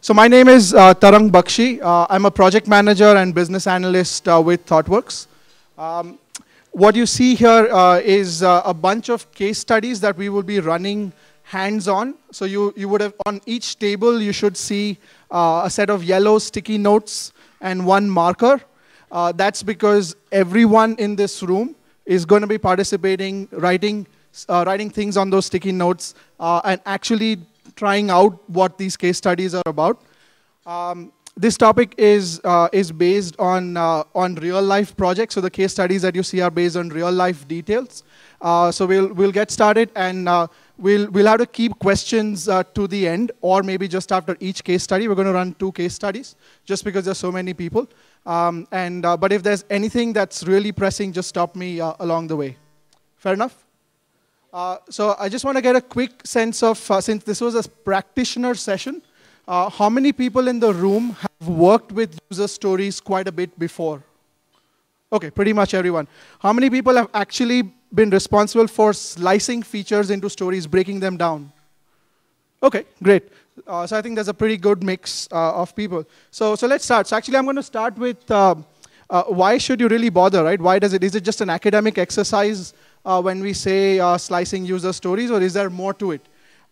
So my name is uh, Tarang Bakshi. Uh, I'm a project manager and business analyst uh, with ThoughtWorks. Um, what you see here uh, is uh, a bunch of case studies that we will be running hands-on. So you, you would have, on each table, you should see uh, a set of yellow sticky notes and one marker. that's because everyone in this room is going to be participating, writing, writing things on those sticky notes, and actually trying out what these case studies are about. Um, this topic is, uh, is based on, uh, on real life projects. So the case studies that you see are based on real life details. Uh, so we'll, we'll get started and uh, we'll, we'll have to keep questions uh, to the end or maybe just after each case study. We're going to run two case studies just because there's so many people. Um, and, uh, but if there's anything that's really pressing, just stop me along the way. Fair enough? Uh, so I just want to get a quick sense of, uh, since this was a practitioner session, uh, how many people in the room have worked with user stories quite a bit before? Okay, pretty much everyone. How many people have actually been responsible for slicing features into stories, breaking them down? Okay, great. Uh, so I think there's a pretty good mix uh, of people. So, so let's start. So actually, I'm going to start with um, uh, why should you really bother, right? Why does it? Is it just an academic exercise? uh, when we say uh, slicing user stories, or is there more to it?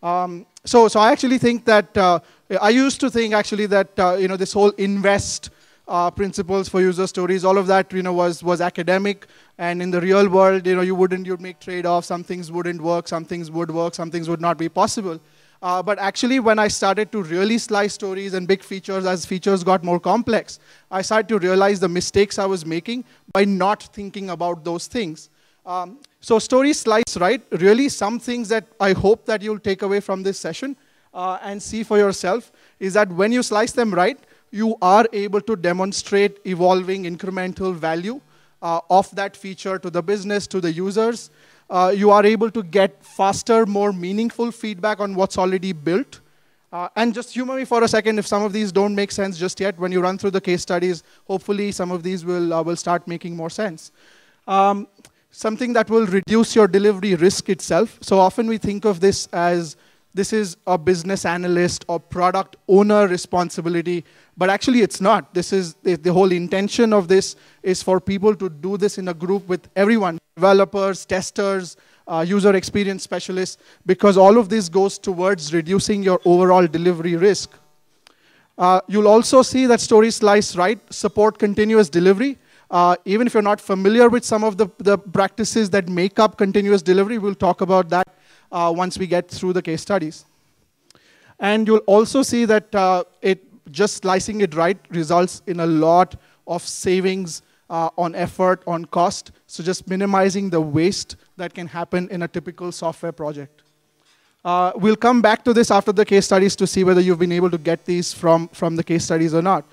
Um, so, so I actually think that uh, I used to think actually that uh, you know this whole invest uh, principles for user stories, all of that you know was was academic, and in the real world, you know you wouldn't you'd make trade-offs. Some things wouldn't work, some things would work, some things would not be possible. Uh, but actually, when I started to really slice stories and big features as features got more complex, I started to realize the mistakes I was making by not thinking about those things. Um, so story slice, right? Really some things that I hope that you'll take away from this session uh, and see for yourself is that when you slice them right, you are able to demonstrate evolving incremental value uh, of that feature to the business, to the users. Uh, you are able to get faster, more meaningful feedback on what's already built. Uh, and just humor me for a second if some of these don't make sense just yet. When you run through the case studies, hopefully some of these will, uh, will start making more sense. Um, something that will reduce your delivery risk itself. So often we think of this as this is a business analyst or product owner responsibility, but actually it's not. This is the, whole intention of this is for people to do this in a group with everyone, developers, testers, uh, user experience specialists, because all of this goes towards reducing your overall delivery risk. Uh, you'll also see that story slice right support continuous delivery. Uh, even if you're not familiar with some of the, the practices that make up continuous delivery, we'll talk about that uh, once we get through the case studies. And you'll also see that uh, it just slicing it right results in a lot of savings uh, on effort, on cost. So just minimizing the waste that can happen in a typical software project. Uh, we'll come back to this after the case studies to see whether you've been able to get these from, from the case studies or not.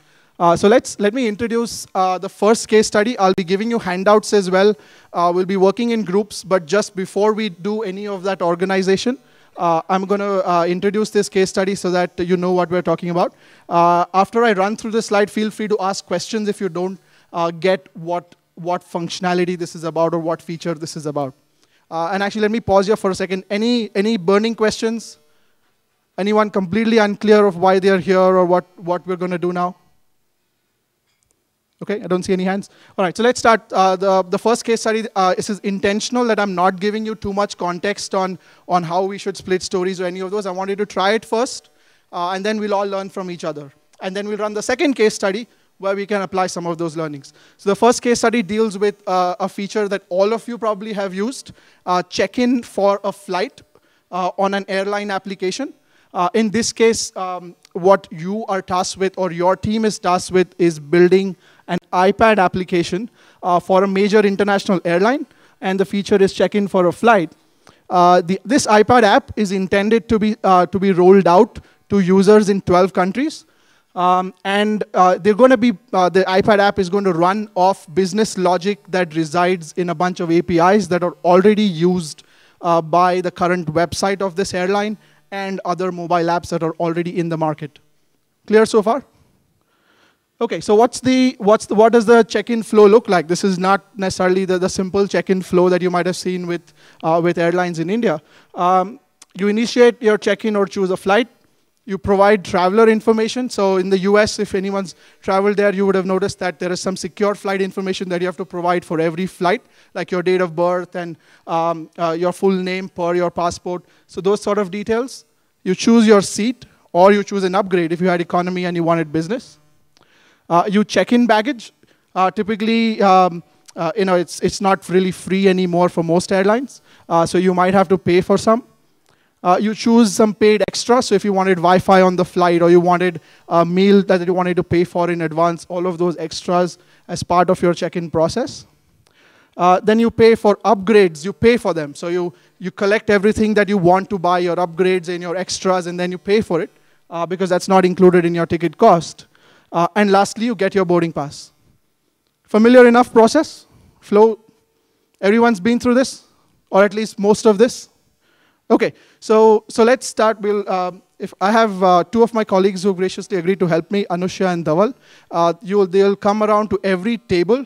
Uh, so let's let me introduce uh, the first case study. I'll be giving you handouts as well. Uh, we'll be working in groups, but just before we do any of that organization, uh, I'm going to uh, introduce this case study so that you know what we're talking about. Uh, after I run through the slide, feel free to ask questions if you don't get what what functionality this is about or what feature this is about. and actually, let me pause here for a second. Any any burning questions? Anyone completely unclear of why they're here or what, what we're going to do now? Okay, I don't see any hands. All right, so let's start. Uh, the, the first case study, uh, this is intentional that I'm not giving you too much context on, on how we should split stories or any of those. I wanted to try it first, uh, and then we'll all learn from each other. And then we'll run the second case study where we can apply some of those learnings. So the first case study deals with uh, a feature that all of you probably have used, uh, check-in for a flight uh, on an airline application. in this case, um, what you are tasked with or your team is tasked with is building an iPad application uh, for a major international airline, and the feature is check-in for a flight. Uh, the, this iPad app is intended to be, uh, to be rolled out to users in 12 countries. Um, and uh, they're going to be, uh, the iPad app is going to run off business logic that resides in a bunch of APIs that are already used uh, by the current website of this airline and other mobile apps that are already in the market. Clear so far? Okay, so what's the, what's the, what does the check-in flow look like? This is not necessarily the, the simple check-in flow that you might have seen with, uh, with airlines in India. Um, you initiate your check-in or choose a flight. You provide traveler information. So in the US, if anyone's traveled there, you would have noticed that there is some secure flight information that you have to provide for every flight, like your date of birth and um, uh, your full name per your passport. So those sort of details. You choose your seat or you choose an upgrade if you had economy and you wanted business. Uh, you check in baggage. Uh, typically, um, uh, you know, it's, it's not really free anymore for most airlines. so you might have to pay for some. Uh, you choose some paid extra. So if you wanted Wi-Fi on the flight or you wanted a meal that you wanted to pay for in advance, all of those extras as part of your check-in process. Uh, then you pay for upgrades, you pay for them. So you, you collect everything that you want to buy, your upgrades and your extras, and then you pay for it uh, because that's not included in your ticket cost. Uh, and lastly, you get your boarding pass. Familiar enough process? Flow? Everyone's been through this? Or at least most of this? Okay, so, so let's start. We'll, um, if I have uh, two of my colleagues who graciously agreed to help me, Anusha and Dawal. Uh, you'll, they'll come around to every table.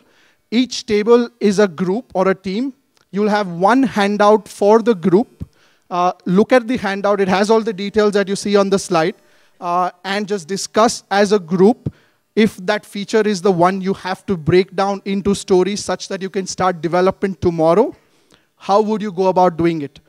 Each table is a group or a team. You'll have one handout for the group. Uh, look at the handout. It has all the details that you see on the slide uh, and just discuss as a group if that feature is the one you have to break down into stories such that you can start development tomorrow. How would you go about doing it?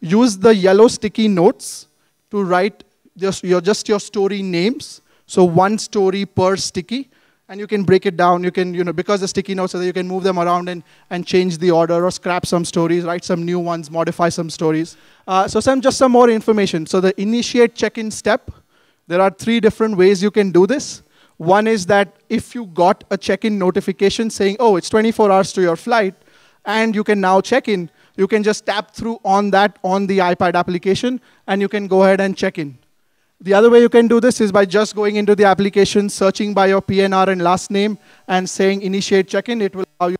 Use the yellow sticky notes to write just your, just your story names. So one story per sticky and you can break it down. You can, you know, because the sticky notes are there, you can move them around and, and change the order or scrap some stories, write some new ones, modify some stories. Uh, so some just some more information. So the initiate check-in step there are three different ways you can do this. One is that if you got a check-in notification saying, oh, it's 24 hours to your flight, and you can now check in, you can just tap through on that on the iPad application, and you can go ahead and check in. The other way you can do this is by just going into the application, searching by your PNR and last name, and saying initiate check-in. It will allow you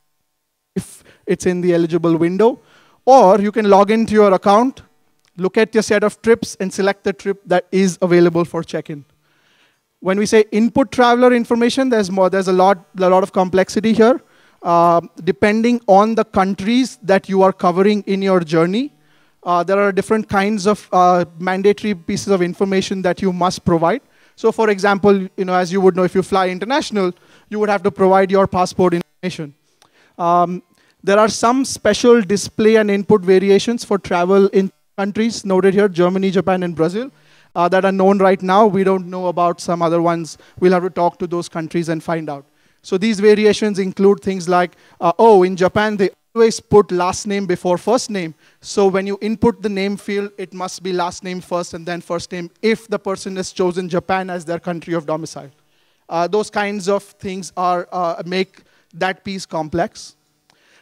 if it's in the eligible window. Or you can log into your account, look at your set of trips and select the trip that is available for check-in. When we say input traveler information, there's, more, there's a, lot, a lot of complexity here. Uh, depending on the countries that you are covering in your journey, uh, there are different kinds of uh, mandatory pieces of information that you must provide. So for example, you know, as you would know, if you fly international, you would have to provide your passport information. Um, there are some special display and input variations for travel in countries noted here, Germany, Japan, and Brazil, uh, that are known right now. We don't know about some other ones. We'll have to talk to those countries and find out. So these variations include things like, uh, oh, in Japan, they always put last name before first name. So when you input the name field, it must be last name first and then first name if the person has chosen Japan as their country of domicile. Uh, those kinds of things are uh, make that piece complex.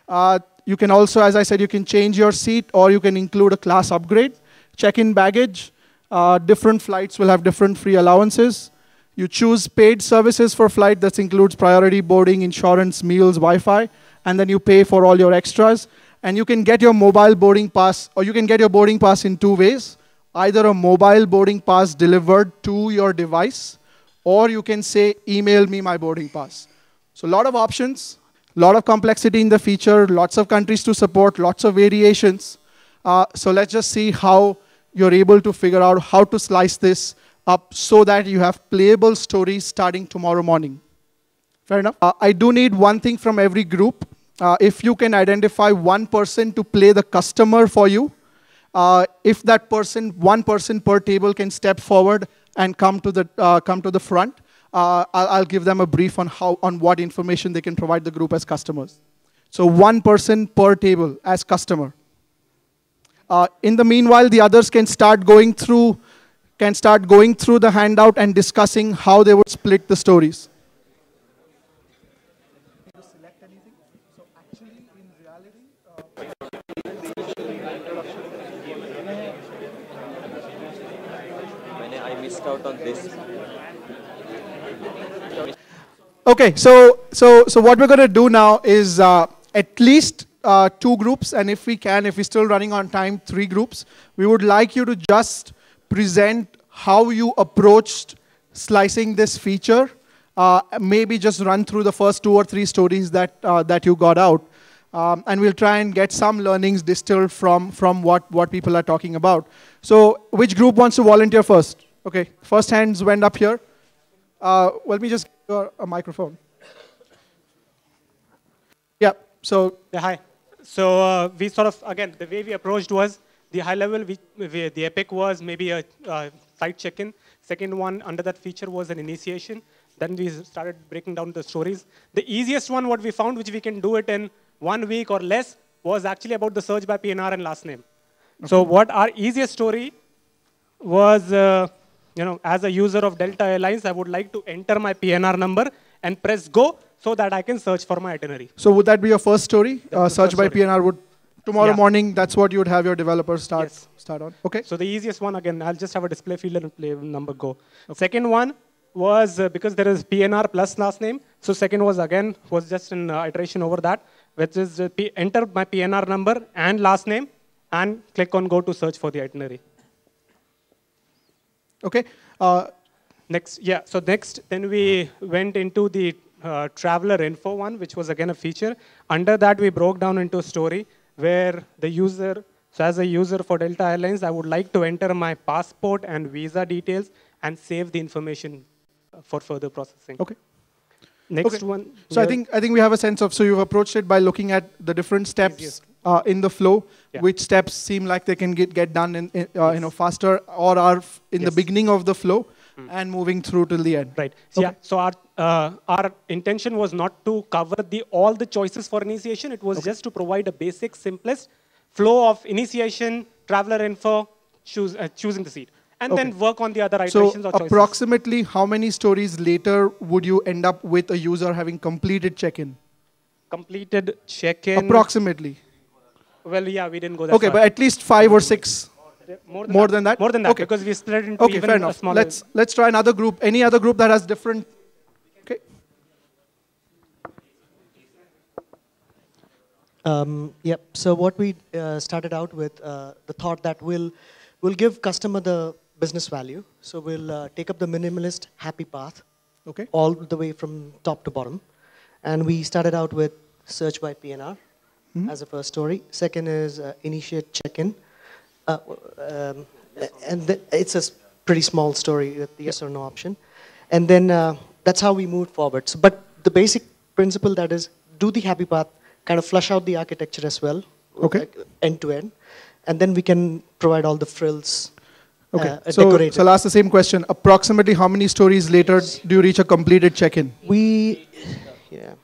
Uh, you can also, as I said, you can change your seat or you can include a class upgrade, check-in baggage. Uh, different flights will have different free allowances. You choose paid services for flight. That includes priority boarding, insurance, meals, Wi-Fi. And then you pay for all your extras. And you can get your mobile boarding pass, or you can get your boarding pass in two ways. Either a mobile boarding pass delivered to your device, or you can say, email me my boarding pass. So a lot of options lot of complexity in the feature, lots of countries to support, lots of variations. Uh, so let's just see how you're able to figure out how to slice this up so that you have playable stories starting tomorrow morning. Fair enough. Uh, I do need one thing from every group. Uh, if you can identify one person to play the customer for you, uh, if that person, one person per table can step forward and come to the, uh, come to the front, uh, I'll, I'll, give them a brief on, how, on what information they can provide the group as customers. So one person per table as customer. Uh, in the meanwhile, the others can start going through can start going through the handout and discussing how they would split the stories. out on this Okay, so so so what we're going to do now is uh, at least uh, two groups, and if we can, if we're still running on time, three groups. We would like you to just present how you approached slicing this feature. Uh, maybe just run through the first two or three stories that uh, that you got out, um, and we'll try and get some learnings distilled from from what what people are talking about. So, which group wants to volunteer first? Okay, first hands went up here. Uh, let me just give you a, microphone. Yeah, so, yeah, hi. So uh, we sort of, again, the way we approached was the high level, we, we, the epic was maybe a site check-in. Second one under that feature was an initiation. Then we started breaking down the stories. The easiest one, what we found, which we can do it in one week or less, was actually about the search by PNR and last name. Okay. So what our easiest story was, uh, you know, as a user of Delta Airlines, I would like to enter my PNR number and press go so that I can search for my itinerary. So would that be your first story? Uh, search first by story. PNR would tomorrow yeah. morning. That's what you would have your developers start yes. start on. Okay. So the easiest one again, I'll just have a display field and play number go. Okay. Second one was uh, because there is PNR plus last name. So second was again was just an uh, iteration over that, which is uh, enter my PNR number and last name, and click on go to search for the itinerary. Okay. Uh, next, yeah. So next, then we went into the uh, traveler info one, which was again a feature. Under that, we broke down into a story where the user, so as a user for Delta Airlines, I would like to enter my passport and visa details and save the information uh, for further processing. Okay. Next okay. one. So I think I think we have a sense of. So you've approached it by looking at the different steps easiest uh, in the flow, yeah. which steps seem like they can get, get done in, in uh, yes. you know faster or are in yes. the beginning of the flow mm. and moving through till the end. Right. So, okay. Yeah. So our uh, our intention was not to cover the all the choices for initiation. It was okay. just to provide a basic, simplest flow of initiation, traveler info, choose uh, choosing the seat, And okay. then work on the other iterations so approximately how many stories later would you end up with a user having completed check-in? Completed check-in. Approximately. Well, yeah, we didn't go that Okay, far. but at least five or six. More than, more than that. that. More than that. Okay. Because we split into okay, even fair enough. smaller. Let's let's try another group. Any other group that has different. Okay. Um, yep. So what we uh, started out with uh, the thought that we'll we'll give customer the business value. So we'll uh, take up the minimalist happy path. Okay. All the way from top to bottom, and we started out with search by PNR Mm -hmm. as a first story. Second is uh, initiate check-in, uh, um, and it's a pretty small story with yes or no option. And then uh, that's how we moved forward. So, but the basic principle that is do the happy path, kind of flush out the architecture as well, okay, end to end, and then we can provide all the frills. Uh, okay, so, so I'll ask the same question. Approximately how many stories later do you reach a completed check-in? We, yeah.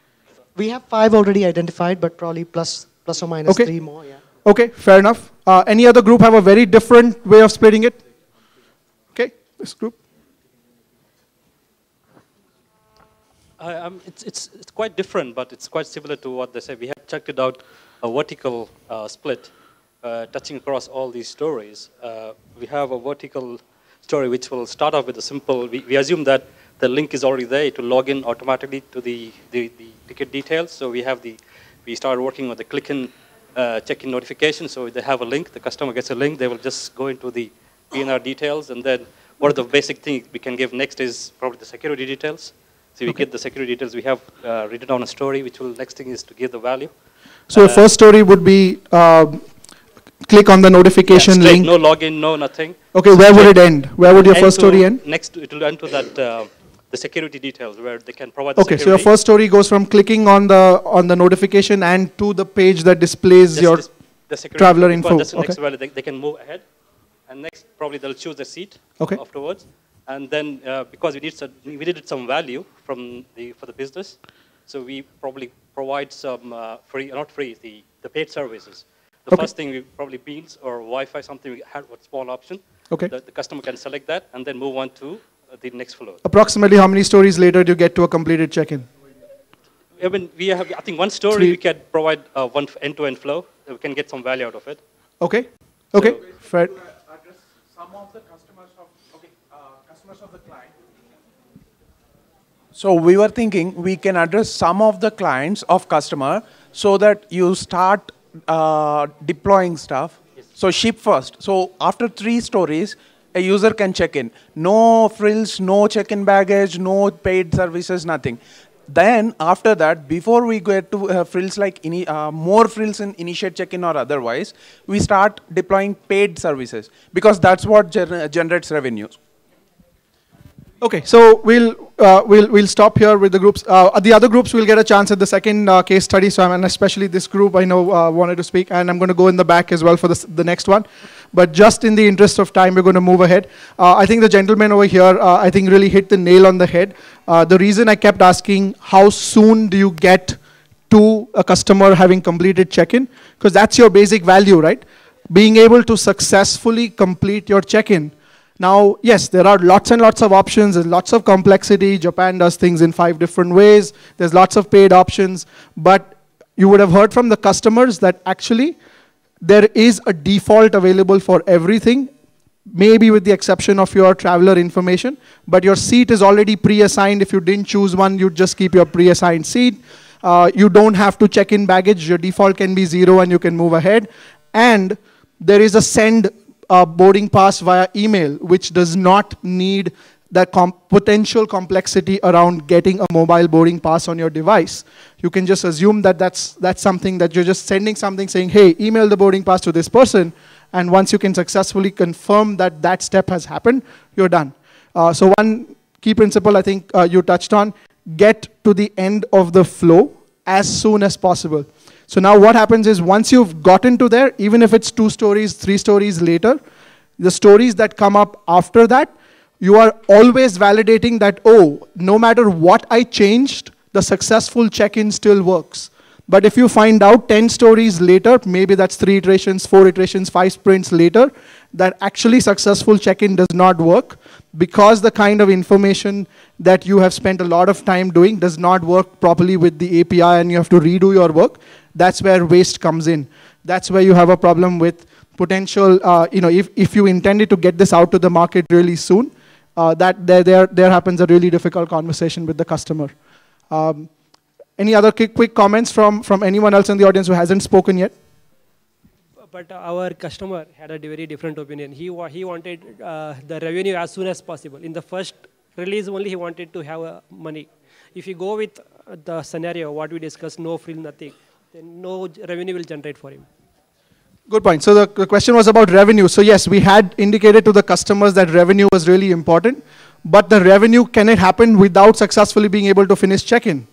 We have five already identified, but probably plus, plus or minus okay. three more. Yeah. Okay, fair enough. Uh, any other group have a very different way of splitting it? Okay, this group. Uh, um, it's, it's, it's quite different, but it's quite similar to what they said. We have checked it out, a vertical uh, split, uh, touching across all these stories. Uh, we have a vertical story which will start off with a simple, we, we assume that the link is already there to log in automatically to the, the, the ticket details. So we have the, we started working on the click-in uh, check-in notification. So they have a link, the customer gets a link, they will just go into the PNR details and then one of the basic things we can give next is probably the security details. So we okay. get the security details, we have uh, written down a story, which will next thing is to give the value. So uh, first story would be uh, click on the notification yeah, straight, link. No login, no nothing. Okay, so where would it end? Where would your first story end? Next, it will end to that uh, the security details where they can provide okay security. so your first story goes from clicking on the on the notification and to the page that displays your the security traveler info that's okay. next they, they, can move ahead and next probably they'll choose a seat okay. afterwards and then uh, because we did some, we needed some value from the for the business so we probably provide some uh, free uh, not free the the paid services the okay. first thing we probably beans or wi-fi something we had what small option okay the, the customer can select that and then move on to the next floor. Approximately how many stories later do you get to a completed check-in? I mean, we have, I think one story Three. we can provide uh, one end-to-end flow. We can get some value out of it. Okay. Okay. So, Fred. Uh, address some of the customers of, okay, uh, customers of the client. So we were thinking we can address some of the clients of customer so that you start uh, deploying stuff. Yes. So ship first. So after three stories, a user can check in. No frills, no check-in baggage, no paid services, nothing. Then after that, before we get to uh, frills like ini uh, more frills in initiate check-in or otherwise, we start deploying paid services because that's what gener generates revenues. Okay, so we'll uh, we'll we'll stop here with the groups. Uh, the other groups will get a chance at the second uh, case study. So, I'm, and especially this group, I know uh, wanted to speak, and I'm going to go in the back as well for this, the next one. But just in the interest of time, we're going to move ahead. Uh, I think the gentleman over here, uh, I think, really hit the nail on the head. Uh, the reason I kept asking, how soon do you get to a customer having completed check-in? Because that's your basic value, right? Being able to successfully complete your check-in. Now, yes, there are lots and lots of options. There's lots of complexity. Japan does things in five different ways. There's lots of paid options. But you would have heard from the customers that actually there is a default available for everything, maybe with the exception of your traveler information, but your seat is already pre-assigned. If you didn't choose one, you just keep your pre-assigned seat. Uh, you don't have to check in baggage. Your default can be zero and you can move ahead. And there is a send uh, boarding pass via email, which does not need that potential complexity around getting a mobile boarding pass on your device. You can just assume that that's, that's something that you're just sending something saying, hey, email the boarding pass to this person. And once you can successfully confirm that that step has happened, you're done. Uh, so one key principle I think uh, you touched on, get to the end of the flow as soon as possible. So now what happens is once you've gotten to there, even if it's two stories, three stories later, the stories that come up after that you are always validating that, oh, no matter what I changed, the successful check-in still works. But if you find out 10 stories later, maybe that's three iterations, four iterations, five sprints later, that actually successful check-in does not work because the kind of information that you have spent a lot of time doing does not work properly with the API and you have to redo your work, that's where waste comes in. That's where you have a problem with potential, uh, you know, if, if you intended to get this out to the market really soon, uh, that there, there, there happens a really difficult conversation with the customer. Um, any other quick, quick comments from, from anyone else in the audience who hasn't spoken yet? But our customer had a very different opinion. He, wa he wanted uh, the revenue as soon as possible. In the first release only, he wanted to have uh, money. If you go with the scenario, what we discussed, no frill, nothing, then no revenue will generate for him. Good point. So the, the question was about revenue. So yes, we had indicated to the customers that revenue was really important, but the revenue, can it happen without successfully being able to finish check-in?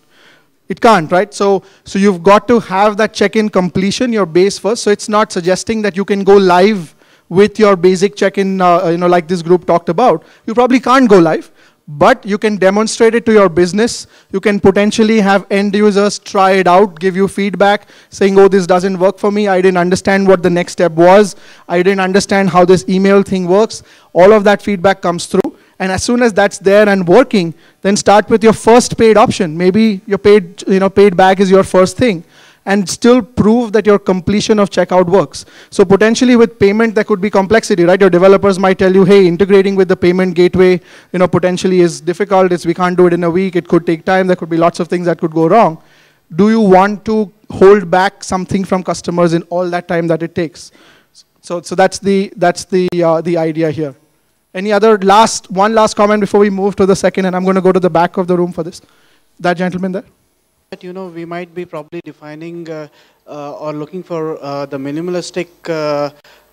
It can't, right? So, so you've got to have that check-in completion, your base first. So it's not suggesting that you can go live with your basic check-in, uh, you know, like this group talked about. You probably can't go live, but you can demonstrate it to your business. You can potentially have end users try it out, give you feedback, saying, oh, this doesn't work for me. I didn't understand what the next step was. I didn't understand how this email thing works. All of that feedback comes through. And as soon as that's there and working, then start with your first paid option. Maybe your paid, you know, paid bag is your first thing and still prove that your completion of checkout works. So potentially with payment, there could be complexity, right? Your developers might tell you, hey, integrating with the payment gateway, you know, potentially is difficult. It's, we can't do it in a week. It could take time. There could be lots of things that could go wrong. Do you want to hold back something from customers in all that time that it takes? So, so that's the, that's the, uh, the idea here. Any other last, one last comment before we move to the second, and I'm going to go to the back of the room for this. That gentleman there. But you know, we might be probably defining uh, uh, or looking for uh, the minimalistic uh,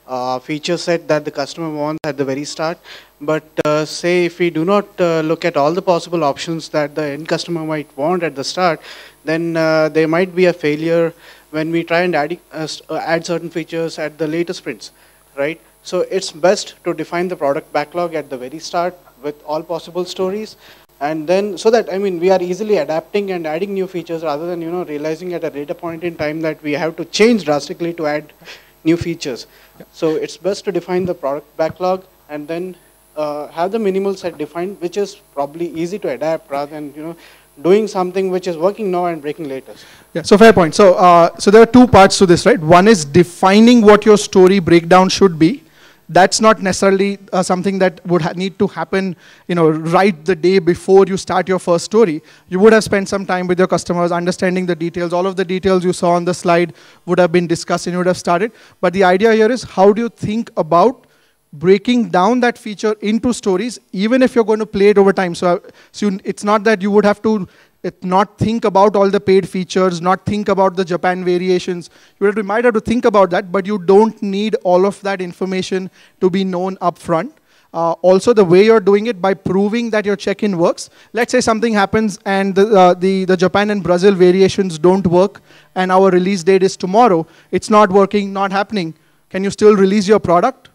uh, feature set that the customer wants at the very start. But say if we do not look at all the possible options that the end customer might want at the start, then there might be a failure when we try and add, add certain features at the later sprints, right? So it's best to define the product backlog at the very start with all possible stories and then so that i mean we are easily adapting and adding new features rather than you know realizing at a later point in time that we have to change drastically to add new features yeah. so it's best to define the product backlog and then uh, have the minimal set defined which is probably easy to adapt rather than you know doing something which is working now and breaking later. Yeah, so fair point. So, uh, so there are two parts to this, right? One is defining what your story breakdown should be, that's not necessarily uh, something that would need to happen you know right the day before you start your first story you would have spent some time with your customers understanding the details all of the details you saw on the slide would have been discussed and you would have started but the idea here is how do you think about breaking down that feature into stories even if you're going to play it over time so, uh, so it's not that you would have to it not think about all the paid features, not think about the Japan variations. You might have to think about that, but you don't need all of that information to be known upfront. Uh, also, the way you're doing it by proving that your check-in works. Let's say something happens and the, uh, the, the Japan and Brazil variations don't work and our release date is tomorrow. It's not working, not happening. Can you still release your product?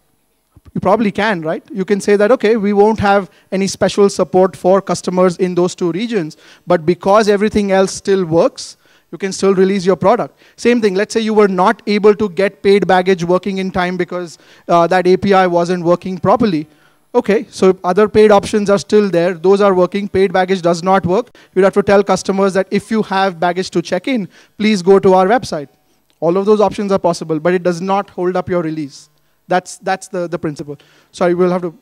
you probably can, right? You can say that, okay, we won't have any special support for customers in those two regions, but because everything else still works, you can still release your product. Same thing, let's say you were not able to get paid baggage working in time because uh, that API wasn't working properly. Okay, so other paid options are still there. Those are working. Paid baggage does not work. you have to tell customers that if you have baggage to check in, please go to our website. All of those options are possible, but it does not hold up your release. That's, that's the, the principle. Sorry, we'll have to.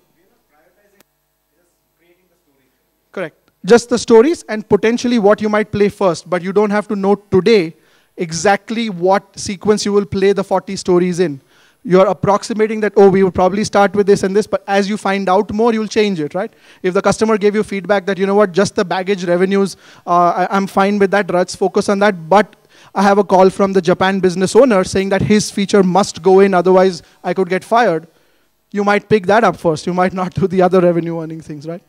Correct. Just the stories and potentially what you might play first, but you don't have to know today exactly what sequence you will play the 40 stories in. You're approximating that, oh, we will probably start with this and this, but as you find out more, you'll change it, right? If the customer gave you feedback that, you know what, just the baggage revenues, uh, I, am fine with that, let's focus on that, but I have a call from the Japan business owner saying that his feature must go in, otherwise I could get fired. You might pick that up first. You might not do the other revenue earning things, right?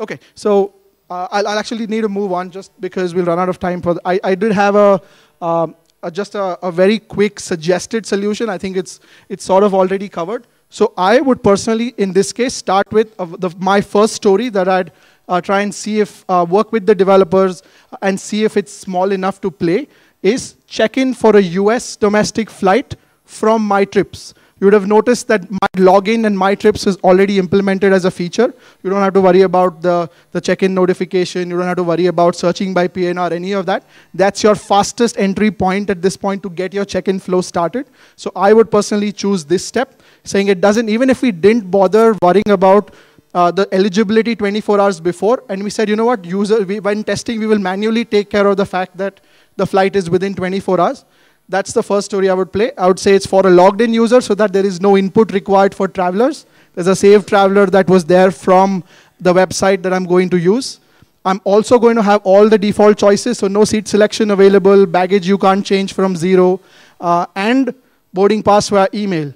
Okay, so uh, I'll, I'll, actually need to move on just because we'll run out of time. For the, I, I did have a, um, a just a, a very quick suggested solution. I think it's it's sort of already covered. So I would personally, in this case, start with uh, the, my first story that I'd uh, try and see if, uh, work with the developers and see if it's small enough to play, is check in for a US domestic flight from My Trips. You would have noticed that my login and my trips is already implemented as a feature. You don't have to worry about the, the check-in notification. You don't have to worry about searching by PNR, any of that. That's your fastest entry point at this point to get your check-in flow started. So I would personally choose this step, saying it doesn't, even if we didn't bother worrying about uh, the eligibility 24 hours before, and we said, you know what, user, we, when testing, we will manually take care of the fact that the flight is within 24 hours. That's the first story I would play. I would say it's for a logged in user so that there is no input required for travelers. There's a saved traveler that was there from the website that I'm going to use. I'm also going to have all the default choices, so no seat selection available, baggage you can't change from zero, uh, and boarding pass via email.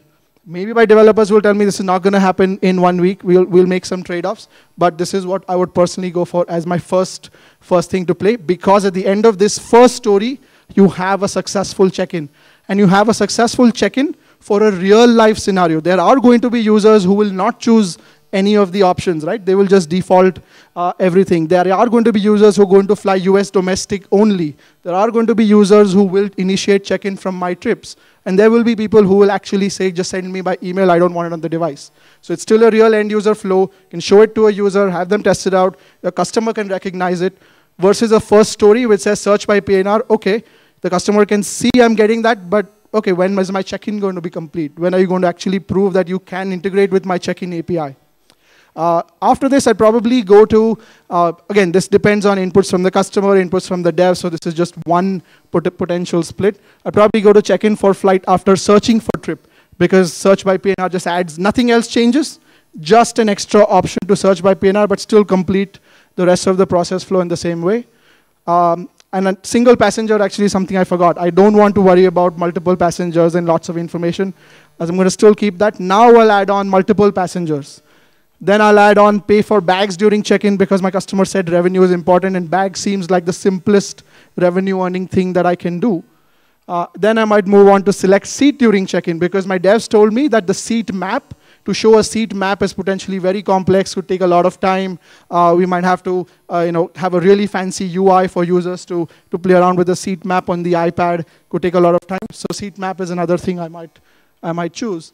Maybe my developers will tell me this is not going to happen in one week. We'll, we'll make some trade-offs. But this is what I would personally go for as my first, first thing to play. Because at the end of this first story, you have a successful check-in. And you have a successful check-in for a real life scenario. There are going to be users who will not choose any of the options, right? They will just default uh, everything. There are going to be users who are going to fly US domestic only. There are going to be users who will initiate check-in from my trips. And there will be people who will actually say, just send me by email, I don't want it on the device. So it's still a real end user flow. You can show it to a user, have them test it out. The customer can recognize it versus a first story which says search by PNR, okay, the customer can see I'm getting that, but okay, when is my check-in going to be complete? When are you going to actually prove that you can integrate with my check-in API? Uh, after this, I probably go to, uh, again, this depends on inputs from the customer, inputs from the dev, so this is just one pot potential split. I probably go to check-in for flight after searching for trip, because search by PNR just adds, nothing else changes, just an extra option to search by PNR, but still complete the rest of the process flow in the same way. Um, and a single passenger actually something I forgot. I don't want to worry about multiple passengers and lots of information, as I'm going to still keep that. Now I'll add on multiple passengers. Then I'll add on pay for bags during check-in because my customer said revenue is important and bag seems like the simplest revenue earning thing that I can do. Uh, then I might move on to select seat during check-in because my devs told me that the seat map, to show a seat map is potentially very complex, could take a lot of time. Uh, we might have to uh, you know, have a really fancy UI for users to, to play around with the seat map on the iPad, could take a lot of time. So seat map is another thing I might, I might choose.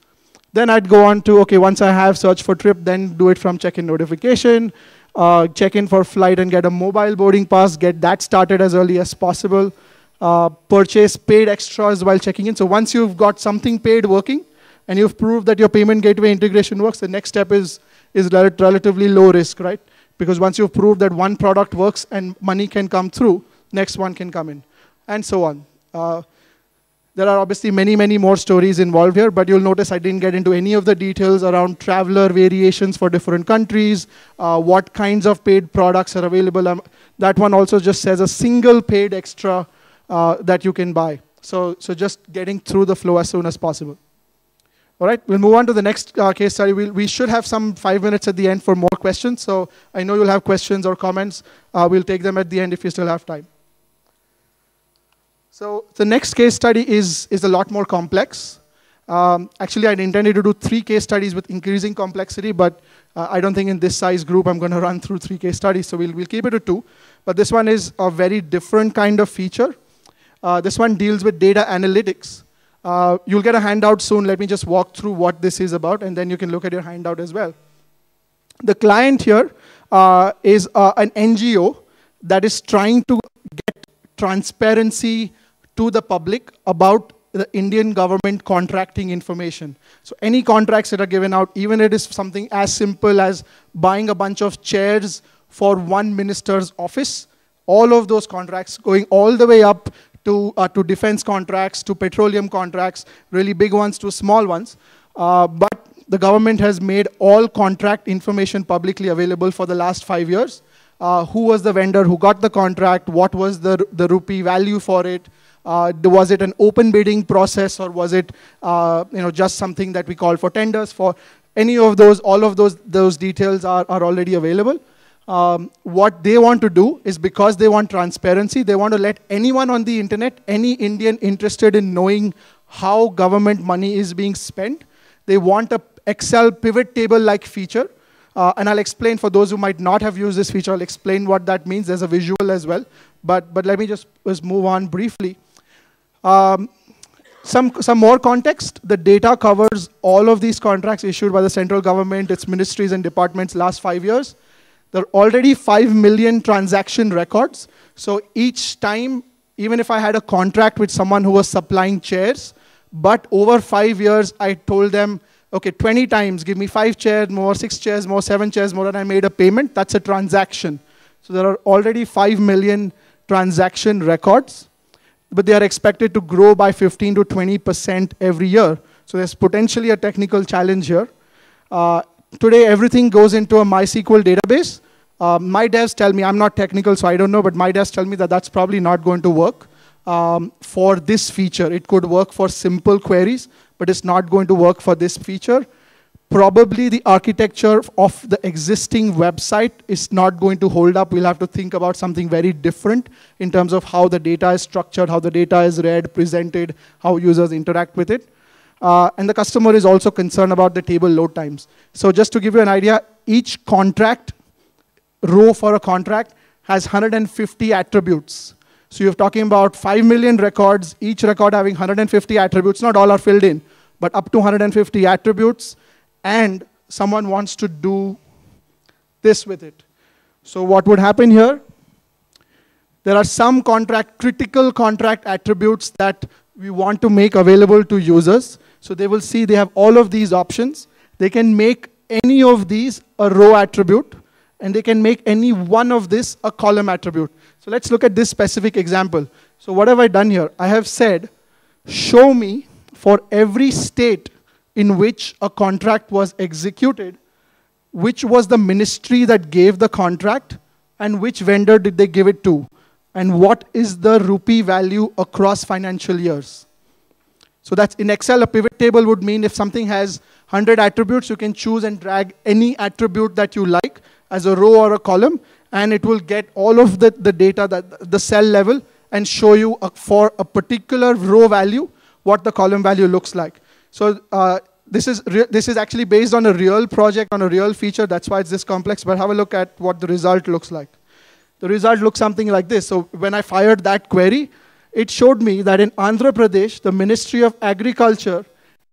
Then I'd go on to, okay, once I have search for trip, then do it from check-in notification, uh, check in for flight and get a mobile boarding pass, get that started as early as possible, uh, purchase paid extras while checking in. So once you've got something paid working and you've proved that your payment gateway integration works, the next step is, is rel relatively low risk, right? Because once you've proved that one product works and money can come through, next one can come in, and so on. Uh, there are obviously many, many more stories involved here, but you'll notice I didn't get into any of the details around traveler variations for different countries, uh, what kinds of paid products are available. Um, that one also just says a single paid extra uh, that you can buy. So, so just getting through the flow as soon as possible. All right, we'll move on to the next uh, case study. We'll, we should have some five minutes at the end for more questions. So I know you'll have questions or comments. Uh, we'll take them at the end if you still have time. So the next case study is, is a lot more complex. Um, actually, i intended to do three case studies with increasing complexity, but uh, I don't think in this size group I'm going to run through three case studies, so we'll, we'll keep it to two. But this one is a very different kind of feature. Uh, this one deals with data analytics. Uh, you'll get a handout soon. Let me just walk through what this is about, and then you can look at your handout as well. The client here uh, is uh, an NGO that is trying to get transparency to the public about the Indian government contracting information. So any contracts that are given out, even it is something as simple as buying a bunch of chairs for one minister's office, all of those contracts going all the way up to, uh, to defense contracts, to petroleum contracts, really big ones to small ones. Uh, but the government has made all contract information publicly available for the last five years. Uh, who was the vendor, who got the contract, what was the, the rupee value for it, uh, was it an open bidding process or was it uh, you know, just something that we call for tenders for? Any of those, all of those, those details are, are already available. Um, what they want to do is because they want transparency, they want to let anyone on the internet, any Indian interested in knowing how government money is being spent, they want a Excel pivot table like feature. Uh, and I'll explain for those who might not have used this feature, I'll explain what that means. There's a visual as well. But, but let me just, just move on briefly. Um, some, some more context, the data covers all of these contracts issued by the central government, its ministries and departments last five years. There are already 5 million transaction records. So each time, even if I had a contract with someone who was supplying chairs, but over five years, I told them, okay, 20 times, give me five chairs more, six chairs more, seven chairs more, and I made a payment, that's a transaction. So there are already 5 million transaction records but they are expected to grow by 15 to 20% every year. So there's potentially a technical challenge here. Uh, today, everything goes into a MySQL database. Uh, my devs tell me, I'm not technical, so I don't know, but my devs tell me that that's probably not going to work um, for this feature. It could work for simple queries, but it's not going to work for this feature probably the architecture of the existing website is not going to hold up. We'll have to think about something very different in terms of how the data is structured, how the data is read, presented, how users interact with it. Uh, and the customer is also concerned about the table load times. So just to give you an idea, each contract, row for a contract, has 150 attributes. So you're talking about 5 million records, each record having 150 attributes. Not all are filled in, but up to 150 attributes and someone wants to do this with it. So what would happen here? There are some contract, critical contract attributes that we want to make available to users. So they will see they have all of these options. They can make any of these a row attribute and they can make any one of this a column attribute. So let's look at this specific example. So what have I done here? I have said, show me for every state in which a contract was executed, which was the ministry that gave the contract, and which vendor did they give it to, and what is the rupee value across financial years. So that's in Excel, a pivot table would mean if something has 100 attributes, you can choose and drag any attribute that you like as a row or a column, and it will get all of the, the data, that the cell level, and show you a, for a particular row value what the column value looks like. So uh, this, is this is actually based on a real project, on a real feature. That's why it's this complex. But have a look at what the result looks like. The result looks something like this. So when I fired that query, it showed me that in Andhra Pradesh, the Ministry of Agriculture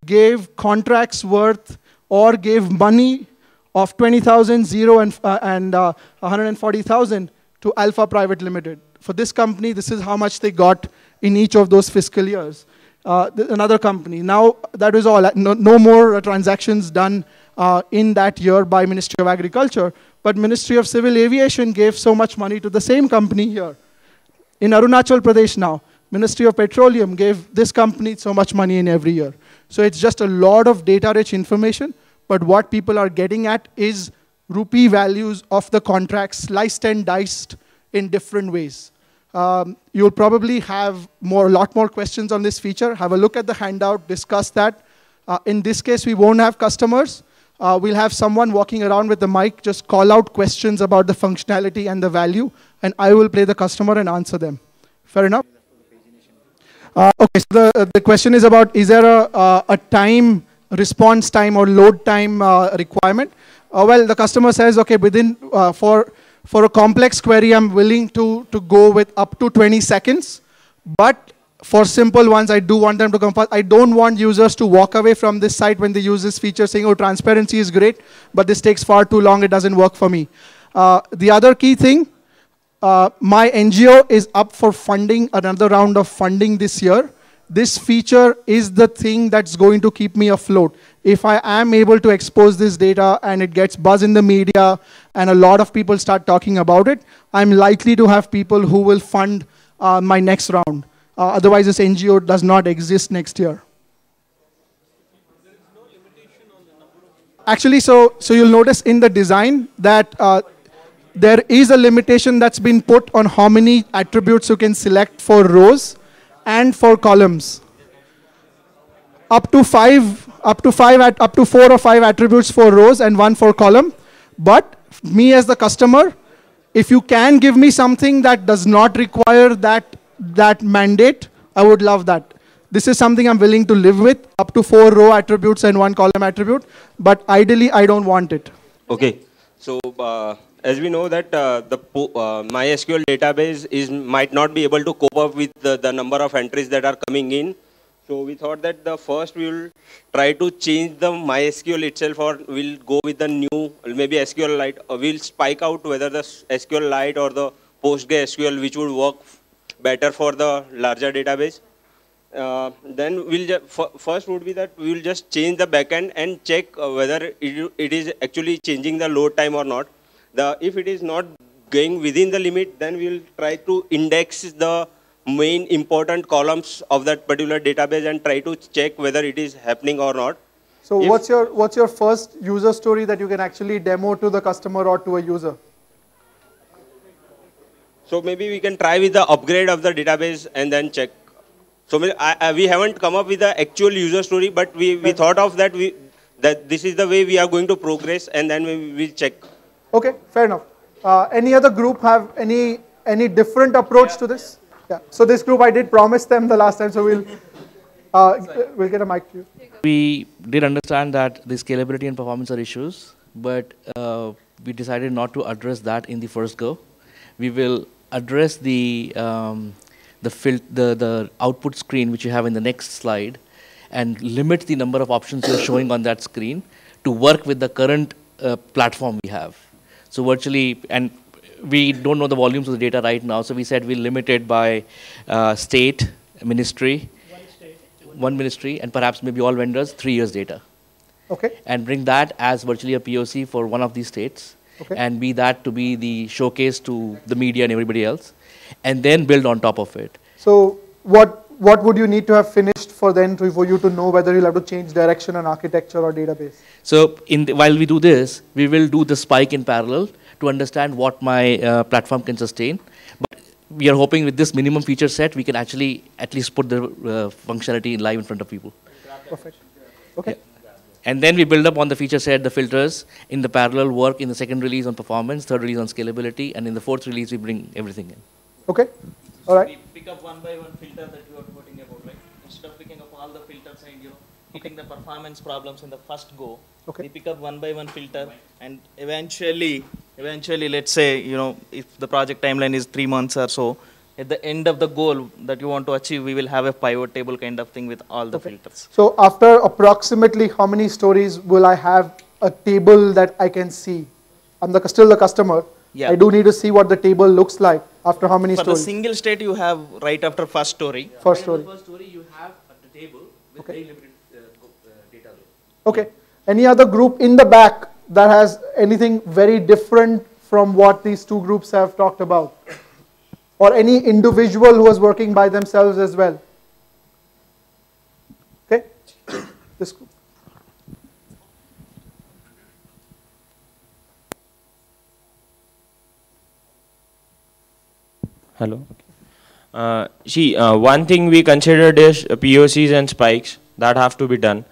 gave contracts worth or gave money of 20,000, 0 and, uh, and uh, 140,000 to Alpha Private Limited. For this company, this is how much they got in each of those fiscal years uh, another company. Now that was all. No, no more uh, transactions done uh, in that year by Ministry of Agriculture. But Ministry of Civil Aviation gave so much money to the same company here. In Arunachal Pradesh now, Ministry of Petroleum gave this company so much money in every year. So it's just a lot of data-rich information. But what people are getting at is rupee values of the contracts sliced and diced in different ways. Um, you'll probably have more, a lot more questions on this feature. Have a look at the handout, discuss that. Uh, in this case, we won't have customers. Uh, we'll have someone walking around with the mic, just call out questions about the functionality and the value, and I will play the customer and answer them. Fair enough? Uh, okay, so the, uh, the question is about, is there a, uh, a time, response time or load time uh, requirement? well, the customer says, okay, within, for for a complex query, I'm willing to, to go with up to 20 seconds. But for simple ones, I do want them to come fast. I don't want users to walk away from this site when they use this feature saying, oh, transparency is great, but this takes far too long. It doesn't work for me. Uh, the other key thing, uh, my NGO is up for funding, another round of funding this year. This feature is the thing that's going to keep me afloat if I am able to expose this data and it gets buzz in the media and a lot of people start talking about it, I'm likely to have people who will fund uh, my next round. Uh, otherwise, this NGO does not exist next year. Actually, so, so you'll notice in the design that uh, there is a limitation that's been put on how many attributes you can select for rows and for columns. Up to five up to five at up to four or five attributes for rows and one for column but me as the customer if you can give me something that does not require that that mandate i would love that this is something i'm willing to live with up to four row attributes and one column attribute but ideally i don't want it okay so uh, as we know that uh, the uh, mysql database is might not be able to cope up with the, the number of entries that are coming in so we thought that the first we will try to change the MySQL itself or we'll go with the new, maybe SQL Lite. Uh, we'll spike out whether the SQL Lite or the PostgreSQL which would work better for the larger database. Uh, then we'll first would be that we will just change the backend and check uh, whether it, it is actually changing the load time or not. The, if it is not going within the limit, then we'll try to index the main important columns of that particular database and try to check whether it is happening or not. So if what's your what's your first user story that you can actually demo to the customer or to a user? So maybe we can try with the upgrade of the database and then check. So I, I, we haven't come up with the actual user story, but we, we thought of that we that this is the way we are going to progress and then we will check. Okay, fair enough. Uh, any other group have any any different approach yeah. to this? Yeah. So this group, I did promise them the last time, so we'll uh, we'll get a mic to you. We did understand that the scalability and performance are issues, but uh, we decided not to address that in the first go. We will address the um, the, the the output screen which you have in the next slide, and limit the number of options you're showing on that screen to work with the current uh, platform we have. So virtually, and we don't know the volumes of the data right now, so we said we limit it by uh, state, ministry, one, state, one, ministry, and perhaps maybe all vendors, three years data. Okay. And bring that as virtually a POC for one of these states, okay. and be that to be the showcase to the media and everybody else, and then build on top of it. So what what would you need to have finished for then to, for you to know whether you'll have to change direction on architecture or database? So the, while we do this, we will do the spike in parallel to understand what my uh, platform can sustain. But we are hoping with this minimum feature set, we can actually at least put the uh, functionality live in front of people. Perfect. Okay. Yeah. And then we build up on the feature set, the filters, in the parallel work, in the second release on performance, third release on scalability, and in the fourth release, we bring everything in. Okay. All right. We pick up one by one filter that you are hitting the performance problems in the first go. Okay. We pick up one by one filter, and eventually, eventually, let's say you know if the project timeline is three months or so, at the end of the goal that you want to achieve, we will have a pivot table kind of thing with all the okay. filters. So after approximately how many stories will I have a table that I can see? I'm the, still the customer. Yeah. I do need to see what the table looks like after how many For stories. For the single state, you have right after first story. Yeah. First story. First story, you have the table with okay. Okay. Any other group in the back that has anything very different from what these two groups have talked about? Or any individual who is working by themselves as well? Okay. This group. Hello. Uh, see, uh, one thing we considered is POCs and spikes that have to be done.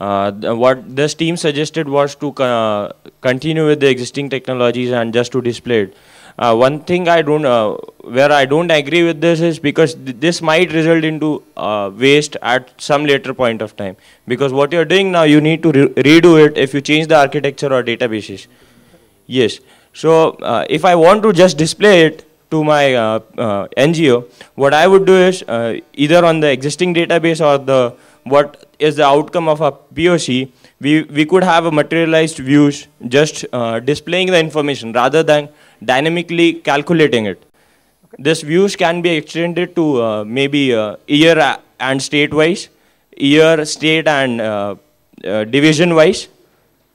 Uh, what this team suggested was to uh, continue with the existing technologies and just to display it. Uh, one thing I don't, uh, where I don't agree with this is because th this might result into uh, waste at some later point of time. Because what you're doing now, you need to re redo it if you change the architecture or databases. Yes. So uh, if I want to just display it, to my uh, uh, NGO, what I would do is uh, either on the existing database or the what is the outcome of a POC, we, we could have a materialized views just uh, displaying the information rather than dynamically calculating it. Okay. This views can be extended to uh, maybe uh, year and state wise, year, state and uh, uh, division wise.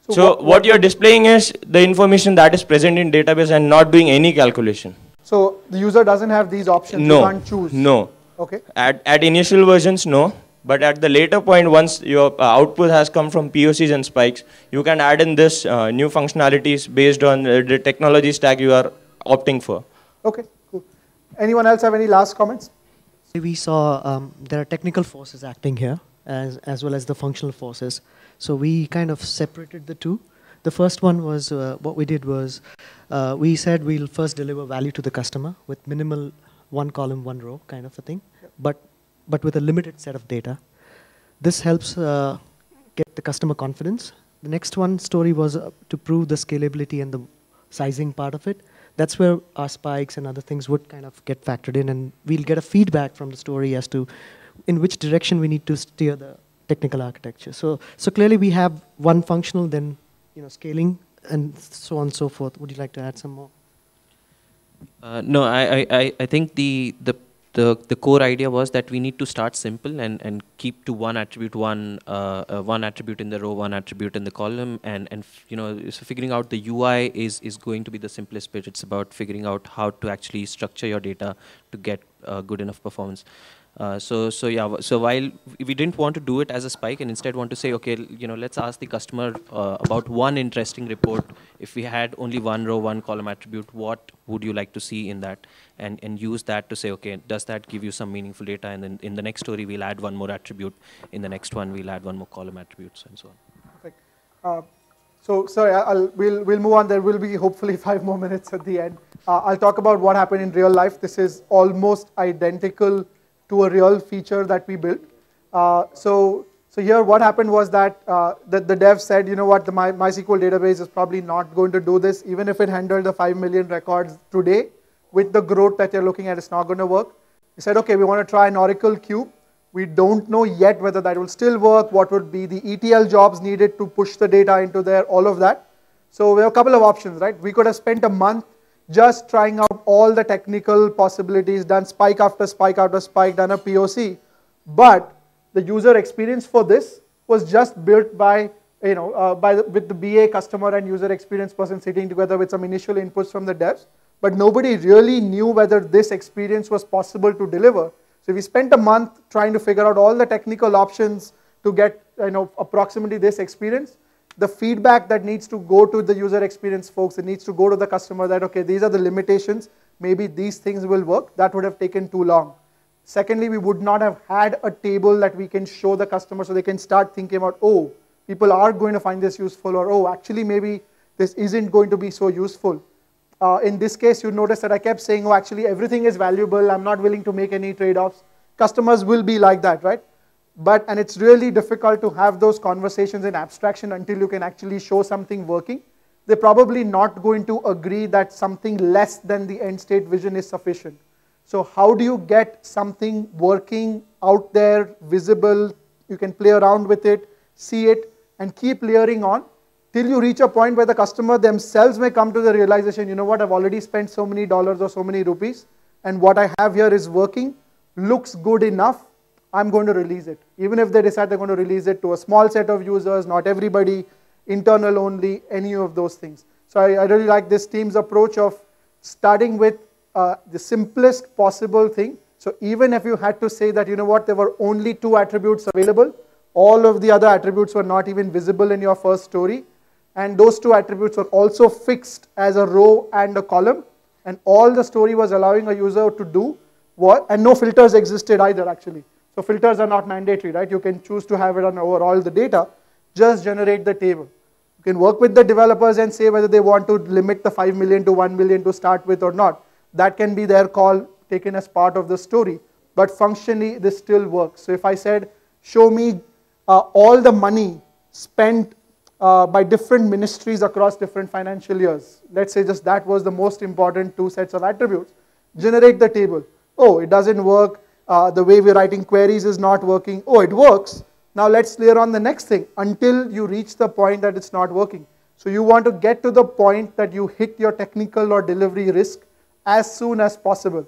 So, so what, what you're displaying is the information that is present in database and not doing any calculation. So the user doesn't have these options, no, you can't choose. No. Okay. At, at initial versions, no. But at the later point, once your uh, output has come from POCs and spikes, you can add in this uh, new functionalities based on uh, the technology stack you are opting for. Okay, cool. Anyone else have any last comments? We saw um, there are technical forces acting here as, as well as the functional forces. So we kind of separated the two. The first one was uh, what we did was uh, we said we'll first deliver value to the customer with minimal one column, one row kind of a thing. Yep. But but with a limited set of data. This helps uh, get the customer confidence. The next one story was uh, to prove the scalability and the sizing part of it. That's where our spikes and other things would kind of get factored in, and we'll get a feedback from the story as to in which direction we need to steer the technical architecture. So, so clearly we have one functional, then you know scaling, and so on and so forth. Would you like to add some more? Uh, no, I, I, I think the the the, the core idea was that we need to start simple and, and keep to one attribute, one, uh, uh, one attribute in the row, one attribute in the column, and, and you know, so figuring out the UI is, is going to be the simplest bit. It's about figuring out how to actually structure your data to get uh, good enough performance. Uh, so so yeah. So while we didn't want to do it as a spike, and instead want to say, okay, you know, let's ask the customer uh, about one interesting report. If we had only one row, one column attribute, what would you like to see in that? And and use that to say, okay, does that give you some meaningful data? And then in the next story, we'll add one more attribute. In the next one, we'll add one more column attributes, and so on. Perfect. Uh, so sorry, I'll, we'll we'll move on. There will be hopefully five more minutes at the end. Uh, I'll talk about what happened in real life. This is almost identical to a real feature that we built. Uh, so, so here what happened was that uh, the, the dev said, you know what, the My, MySQL database is probably not going to do this. Even if it handled the 5 million records today, with the growth that you're looking at, it's not going to work. He said, okay, we want to try an Oracle Cube. We don't know yet whether that will still work, what would be the ETL jobs needed to push the data into there, all of that. So we have a couple of options, right? We could have spent a month just trying out all the technical possibilities, done spike after spike after spike, done a POC. But the user experience for this was just built by, you know, uh, by the, with the BA customer and user experience person sitting together with some initial inputs from the devs. But nobody really knew whether this experience was possible to deliver. So we spent a month trying to figure out all the technical options to get, you know, approximately this experience the feedback that needs to go to the user experience folks, it needs to go to the customer that, okay, these are the limitations, maybe these things will work, that would have taken too long. Secondly, we would not have had a table that we can show the customer so they can start thinking about, oh, people are going to find this useful, or oh, actually, maybe this isn't going to be so useful. Uh, in this case, you notice that I kept saying, oh, actually, everything is valuable, I'm not willing to make any trade offs. Customers will be like that, right? but and it's really difficult to have those conversations in abstraction until you can actually show something working they're probably not going to agree that something less than the end state vision is sufficient so how do you get something working out there visible you can play around with it see it and keep layering on till you reach a point where the customer themselves may come to the realization you know what i've already spent so many dollars or so many rupees and what i have here is working looks good enough I'm going to release it. Even if they decide they're going to release it to a small set of users, not everybody, internal only, any of those things. So I, I really like this team's approach of starting with uh, the simplest possible thing. So even if you had to say that, you know what, there were only two attributes available, all of the other attributes were not even visible in your first story, and those two attributes were also fixed as a row and a column, and all the story was allowing a user to do what, and no filters existed either actually. So filters are not mandatory, right? You can choose to have it on over all the data, just generate the table. You can work with the developers and say whether they want to limit the 5 million to 1 million to start with or not. That can be their call taken as part of the story. But functionally, this still works. So if I said, show me uh, all the money spent uh, by different ministries across different financial years. Let's say just that was the most important two sets of attributes. Generate the table. Oh, it doesn't work uh, the way we're writing queries is not working. Oh, it works. Now let's layer on the next thing until you reach the point that it's not working. So you want to get to the point that you hit your technical or delivery risk as soon as possible.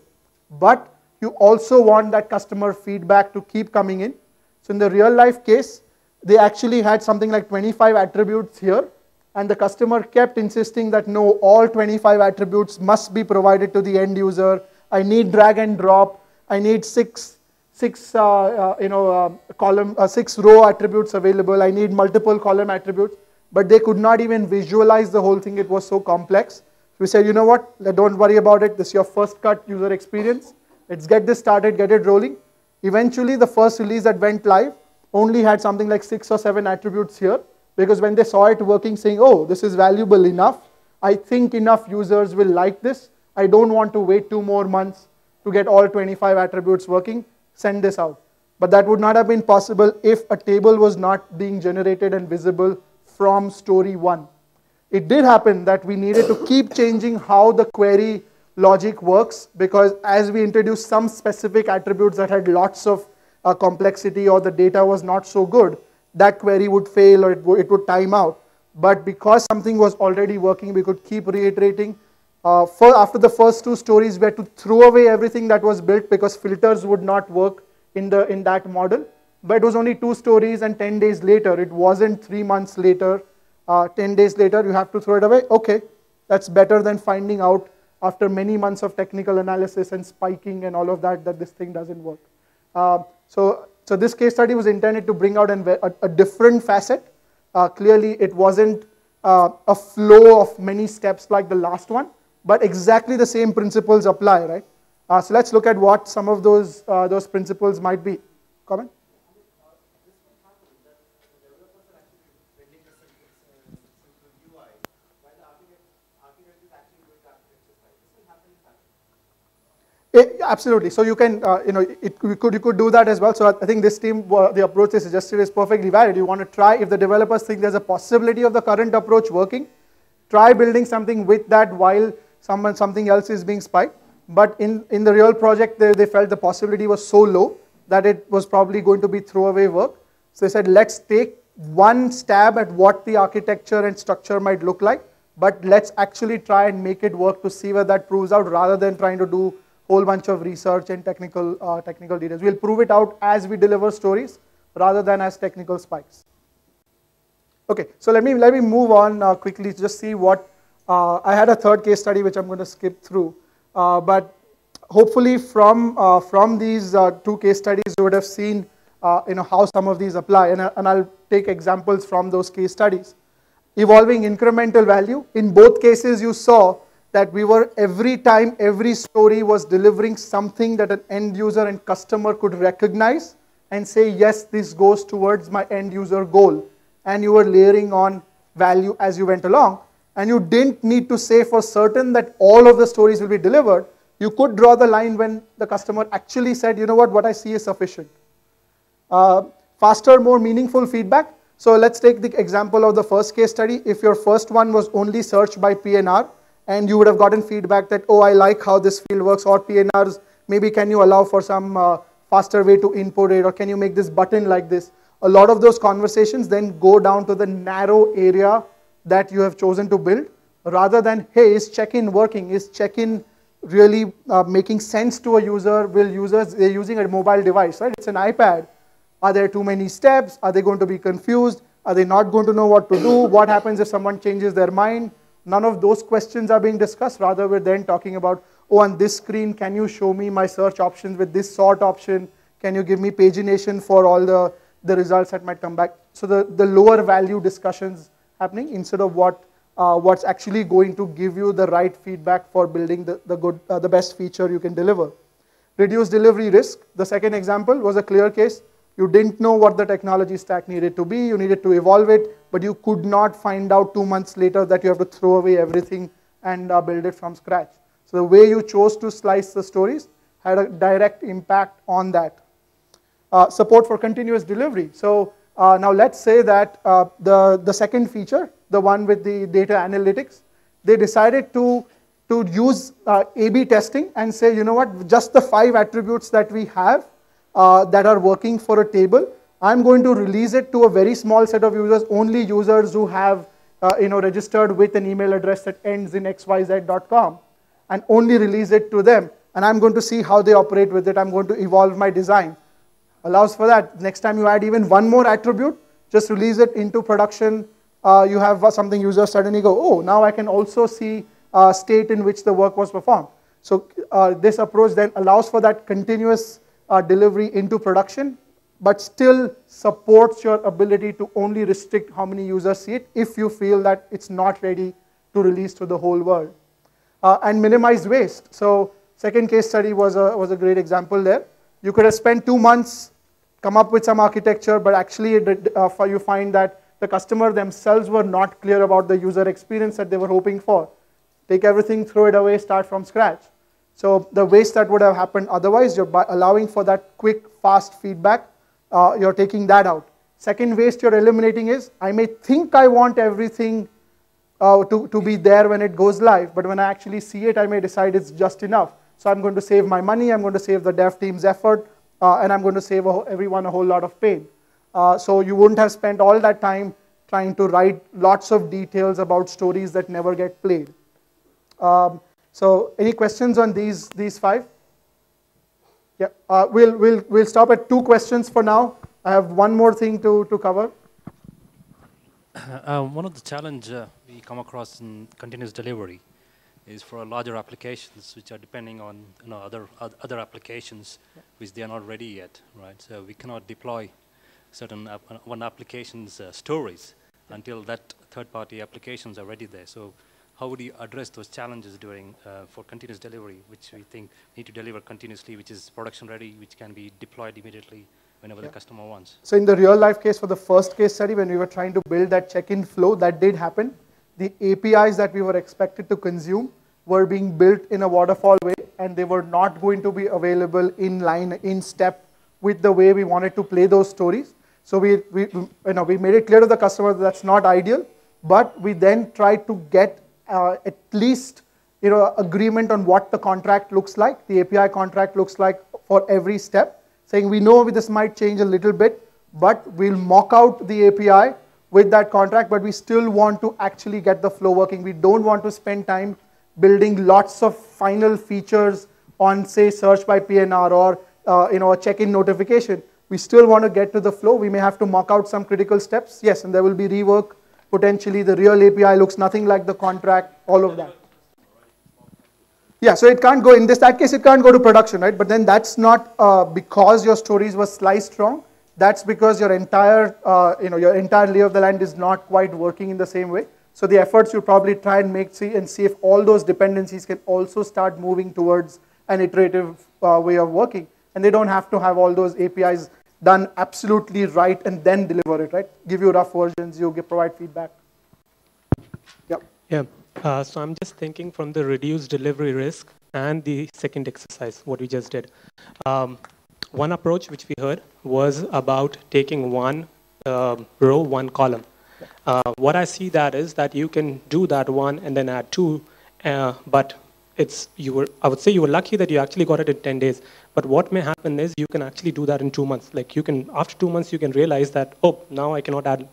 But you also want that customer feedback to keep coming in. So in the real life case, they actually had something like 25 attributes here and the customer kept insisting that no, all 25 attributes must be provided to the end user. I need drag and drop. I need six, six uh, uh you know, uh, column, uh, six row attributes available. I need multiple column attributes. But they could not even visualize the whole thing. It was so complex. We said, you know what? Don't worry about it. This is your first cut user experience. Let's get this started, get it rolling. Eventually, the first release that went live only had something like six or seven attributes here because when they saw it working, saying, oh, this is valuable enough. I think enough users will like this. I don't want to wait two more months to get all 25 attributes working, send this out. But that would not have been possible if a table was not being generated and visible from story one. It did happen that we needed to keep changing how the query logic works because as we introduced some specific attributes that had lots of uh, complexity or the data was not so good, that query would fail or it, it would time out. But because something was already working, we could keep reiterating uh, for, after the first two stories, we had to throw away everything that was built because filters would not work in, the, in that model. But it was only two stories and 10 days later. It wasn't three months later, uh, 10 days later, you have to throw it away. Okay, that's better than finding out after many months of technical analysis and spiking and all of that that this thing doesn't work. Uh, so, so this case study was intended to bring out a, a, different facet. Uh, clearly, it wasn't uh, a flow of many steps like the last one but exactly the same principles apply, right? Uh, so let's look at what some of those, uh, those principles might be. Comment? It, eh, absolutely. So you can, uh, you know, it, could you could do that as well. So I think this team, uh, the approach they suggested is perfectly valid. You want to try if the developers think there's a possibility of the current approach working, try building something with that while someone, something else is being spiked. But in, in the real project, they, they felt the possibility was so low that it was probably going to be throwaway work. So they said, let's take one stab at what the architecture and structure might look like, but let's actually try and make it work to see where that proves out rather than trying to do whole bunch of research and technical, uh, technical details. We'll prove it out as we deliver stories rather than as technical spikes. Okay, so let me, let me move on uh, quickly just see what uh, I had a third case study which I'm going to skip through, uh, but hopefully from, uh, from these uh, two case studies you would have seen uh, you know, how some of these apply and, uh, and I'll take examples from those case studies. Evolving incremental value, in both cases you saw that we were every time every story was delivering something that an end user and customer could recognize and say yes this goes towards my end user goal and you were layering on value as you went along and you didn't need to say for certain that all of the stories will be delivered, you could draw the line when the customer actually said, you know what, what I see is sufficient. Uh, faster, more meaningful feedback. So let's take the example of the first case study. If your first one was only searched by PNR and you would have gotten feedback that, oh, I like how this field works or PNRs, maybe can you allow for some uh, faster way to input it or can you make this button like this? A lot of those conversations then go down to the narrow area that you have chosen to build rather than, hey, is check-in working? Is check-in really uh, making sense to a user? Will users, they're using a mobile device, right? It's an iPad. Are there too many steps? Are they going to be confused? Are they not going to know what to do? What happens if someone changes their mind? None of those questions are being discussed. Rather, we're then talking about, oh, on this screen, can you show me my search options with this sort option? Can you give me pagination for all the, the results that might come back? So the, the lower value discussions happening instead of what uh, what's actually going to give you the right feedback for building the, the good uh, the best feature you can deliver reduce delivery risk the second example was a clear case you didn't know what the technology stack needed to be you needed to evolve it but you could not find out two months later that you have to throw away everything and uh, build it from scratch so the way you chose to slice the stories had a direct impact on that uh, support for continuous delivery so uh, now let's say that uh, the, the second feature, the one with the data analytics, they decided to, to use uh, A-B testing and say, you know what, just the five attributes that we have uh, that are working for a table, I'm going to release it to a very small set of users, only users who have uh, you know, registered with an email address that ends in xyz.com and only release it to them. And I'm going to see how they operate with it. I'm going to evolve my design allows for that. Next time you add even one more attribute, just release it into production. Uh, you have uh, something users suddenly go, oh, now I can also see uh, state in which the work was performed. So uh, this approach then allows for that continuous uh, delivery into production, but still supports your ability to only restrict how many users see it if you feel that it's not ready to release to the whole world. Uh, and minimize waste. So second case study was a, was a great example there. You could have spent two months come up with some architecture, but actually uh, you find that the customer themselves were not clear about the user experience that they were hoping for. Take everything, throw it away, start from scratch. So the waste that would have happened otherwise, you're allowing for that quick, fast feedback, uh, you're taking that out. Second waste you're eliminating is, I may think I want everything uh, to, to be there when it goes live, but when I actually see it, I may decide it's just enough. So I'm going to save my money, I'm going to save the dev team's effort, uh, and I'm going to save a, everyone a whole lot of pain. Uh, so you wouldn't have spent all that time trying to write lots of details about stories that never get played. Um, so any questions on these, these five? Yeah, uh, we'll, we'll, we'll stop at two questions for now. I have one more thing to, to cover. Uh, one of the challenge uh, we come across in continuous delivery is for larger applications which are depending on you know, other, other applications yeah. which they are not ready yet, right? So we cannot deploy certain one application's uh, stories yeah. until that third-party applications are ready there. So how would you address those challenges during uh, for continuous delivery, which yeah. we think need to deliver continuously, which is production ready, which can be deployed immediately whenever the customer wants? So in the real life case for the first case study, when we were trying to build that check-in flow, that did happen the APIs that we were expected to consume were being built in a waterfall way and they were not going to be available in line, in step with the way we wanted to play those stories. So we, we, you know, we made it clear to the customer that that's not ideal, but we then tried to get uh, at least you know, agreement on what the contract looks like, the API contract looks like for every step, saying we know this might change a little bit, but we'll mock out the API with that contract, but we still want to actually get the flow working. We don't want to spend time building lots of final features on say search by PNR or uh, you know a check-in notification. We still want to get to the flow. We may have to mock out some critical steps. Yes, and there will be rework. Potentially the real API looks nothing like the contract, all of that. Yeah, so it can't go, in this that case, it can't go to production, right? But then that's not uh, because your stories were sliced wrong. That's because your entire, uh, you know, your entire lay of the land is not quite working in the same way. So the efforts you probably try and make see and see if all those dependencies can also start moving towards an iterative uh, way of working. And they don't have to have all those APIs done absolutely right and then deliver it, right? Give you rough versions, you provide feedback. Yep. Yeah. Uh, so I'm just thinking from the reduced delivery risk and the second exercise, what we just did. Um, one approach which we heard was about taking one uh, row, one column. Uh, what I see that is that you can do that one and then add two, uh, but it's you were I would say you were lucky that you actually got it in 10 days. But what may happen is you can actually do that in two months. Like you can after two months you can realize that oh now I cannot add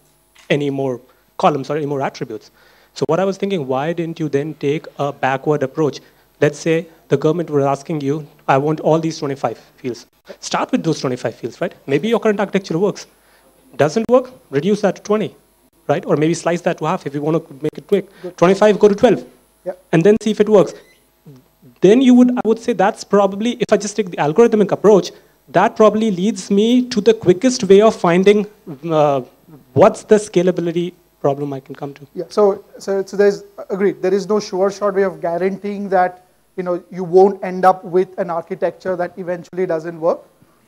any more columns or any more attributes. So what I was thinking, why didn't you then take a backward approach Let's say the government was asking you, I want all these 25 fields. Start with those 25 fields, right? Maybe your current architecture works. Doesn't work, reduce that to 20, right? Or maybe slice that to half if you want to make it quick. Good. 25, go to 12. And then see if it works. Then you would, I would say that's probably, if I just take the algorithmic approach, that probably leads me to the quickest way of finding uh, what's the scalability problem I can come to. Yeah, so, so, so there's, agreed, there is no sure shot way of guaranteeing that you know, you won't end up with an architecture that eventually doesn't work.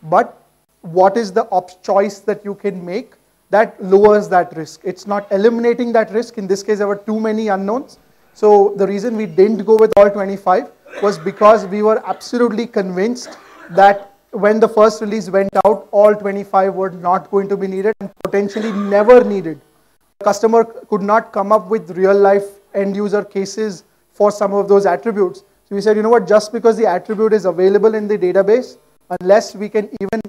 But what is the choice that you can make that lowers that risk? It's not eliminating that risk. In this case, there were too many unknowns. So the reason we didn't go with all 25 was because we were absolutely convinced that when the first release went out, all 25 were not going to be needed and potentially never needed. The customer could not come up with real life end user cases for some of those attributes. So we said, you know what, just because the attribute is available in the database, unless we can even,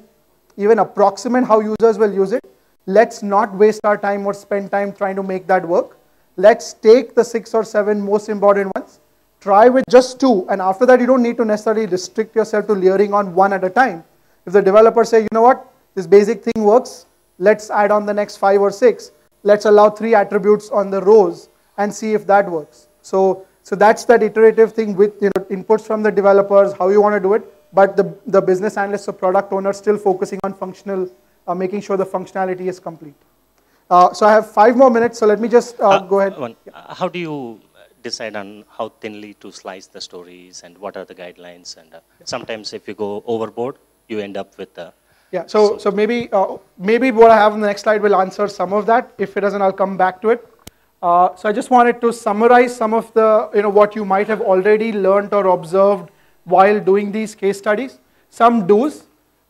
even approximate how users will use it, let's not waste our time or spend time trying to make that work. Let's take the six or seven most important ones, try with just two, and after that you don't need to necessarily restrict yourself to layering on one at a time. If the developer say, you know what, this basic thing works, let's add on the next five or six, let's allow three attributes on the rows and see if that works. So so that's that iterative thing with you know inputs from the developers, how you want to do it. But the, the business analysts or product owners still focusing on functional, uh, making sure the functionality is complete. Uh, so I have five more minutes. So let me just uh, uh go ahead. One, uh, How do you decide on how thinly to slice the stories and what are the guidelines? And uh, yeah. sometimes if you go overboard, you end up with the yeah, so, so, maybe, uh, maybe what I have on the next slide will answer some of that. If it doesn't, I'll come back to it. Uh, so I just wanted to summarize some of the, you know, what you might have already learned or observed while doing these case studies. Some do's.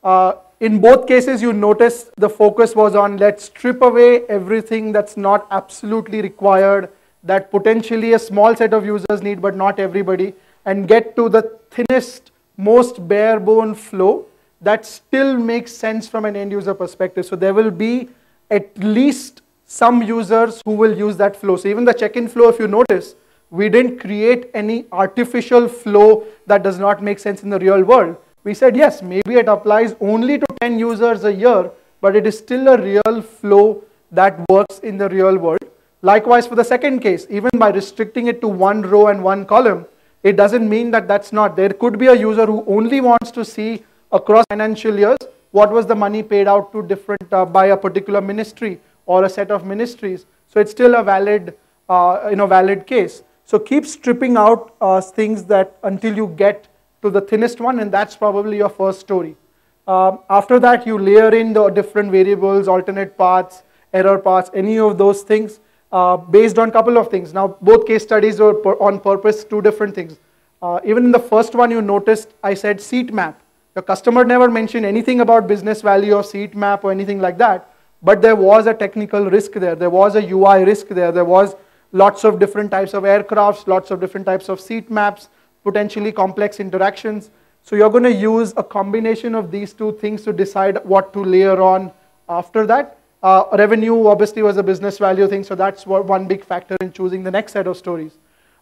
Uh, in both cases, you notice the focus was on let's strip away everything that's not absolutely required, that potentially a small set of users need, but not everybody, and get to the thinnest, most bare bone flow that still makes sense from an end user perspective. So there will be at least some users who will use that flow. So even the check-in flow, if you notice, we didn't create any artificial flow that does not make sense in the real world. We said, yes, maybe it applies only to 10 users a year, but it is still a real flow that works in the real world. Likewise, for the second case, even by restricting it to one row and one column, it doesn't mean that that's not. There could be a user who only wants to see across financial years what was the money paid out to different uh, by a particular ministry or a set of ministries. So it's still a valid, uh, you know, valid case. So keep stripping out uh, things that until you get to the thinnest one, and that's probably your first story. Um, after that, you layer in the different variables, alternate paths, error paths, any of those things uh, based on couple of things. Now, both case studies were on purpose, two different things. Uh, even in the first one, you noticed I said seat map. The customer never mentioned anything about business value or seat map or anything like that. But there was a technical risk there. There was a UI risk there. There was lots of different types of aircrafts, lots of different types of seat maps, potentially complex interactions. So you're going to use a combination of these two things to decide what to layer on after that. Uh, revenue obviously was a business value thing, so that's one big factor in choosing the next set of stories.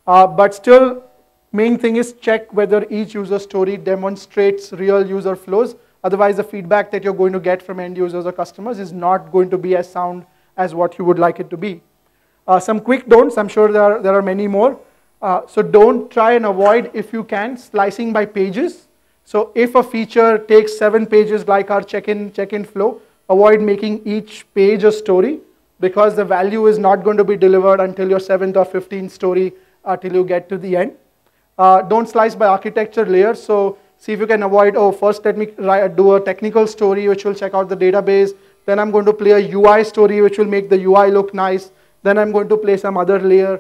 Uh, but still, main thing is check whether each user story demonstrates real user flows Otherwise, the feedback that you're going to get from end users or customers is not going to be as sound as what you would like it to be. Uh, some quick don'ts, I'm sure there are, there are many more. Uh, so don't try and avoid, if you can, slicing by pages. So if a feature takes seven pages like our check-in check-in flow, avoid making each page a story because the value is not going to be delivered until your seventh or 15th story until uh, you get to the end. Uh, don't slice by architecture layer. So See if you can avoid, oh, first let me do a technical story which will check out the database. Then I'm going to play a UI story which will make the UI look nice. Then I'm going to play some other layer.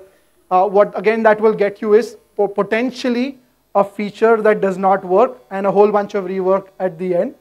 Uh, what again that will get you is potentially a feature that does not work and a whole bunch of rework at the end.